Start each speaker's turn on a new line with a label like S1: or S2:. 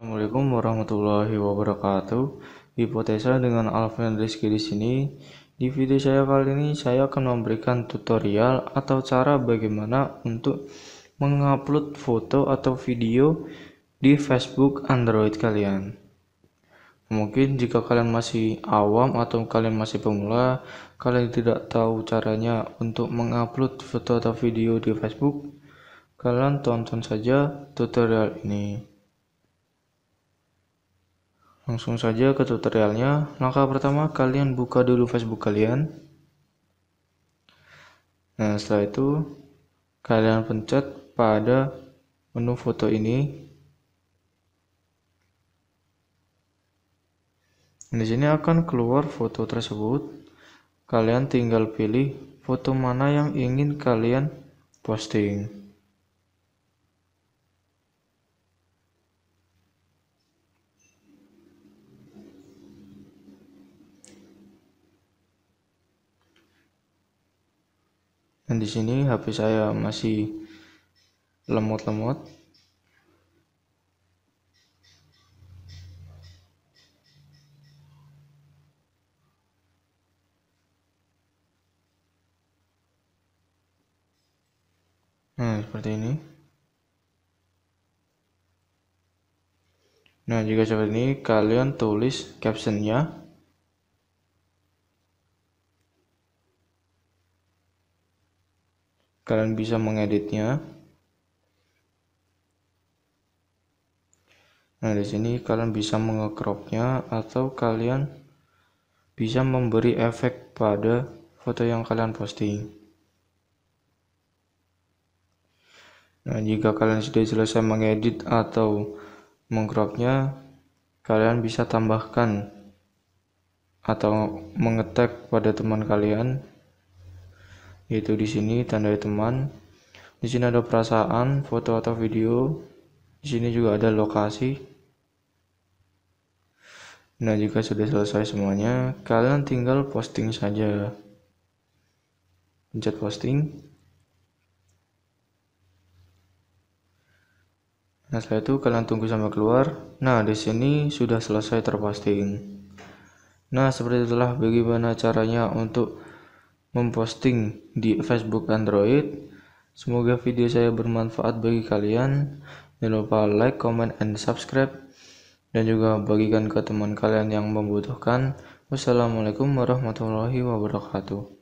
S1: Assalamualaikum warahmatullahi wabarakatuh. Hipotesa dengan Alvin Rizky di sini. Di video saya kali ini saya akan memberikan tutorial atau cara bagaimana untuk mengupload foto atau video di Facebook Android kalian. Mungkin jika kalian masih awam atau kalian masih pemula, kalian tidak tahu caranya untuk mengupload foto atau video di Facebook, kalian tonton saja tutorial ini. Langsung saja ke tutorialnya. Langkah pertama kalian buka dulu Facebook kalian. Nah, setelah itu kalian pencet pada menu foto ini. Di sini akan keluar foto tersebut. Kalian tinggal pilih foto mana yang ingin kalian posting. dan di sini HP saya masih lemot-lemot Nah, seperti ini. Nah, jika seperti ini, kalian tulis captionnya kalian bisa mengeditnya nah di sini kalian bisa mengecropnya atau kalian bisa memberi efek pada foto yang kalian posting nah jika kalian sudah selesai mengedit atau mengcropnya kalian bisa tambahkan atau mengetek pada teman kalian yaitu di sini tandai teman di sini ada perasaan foto atau video di sini juga ada lokasi nah jika sudah selesai semuanya kalian tinggal posting saja pencet posting Nah, setelah itu kalian tunggu sampai keluar. Nah, di sini sudah selesai terposting. Nah, seperti itulah bagaimana caranya untuk memposting di Facebook Android. Semoga video saya bermanfaat bagi kalian. Jangan lupa like, comment, and subscribe. Dan juga bagikan ke teman kalian yang membutuhkan. Wassalamualaikum warahmatullahi wabarakatuh.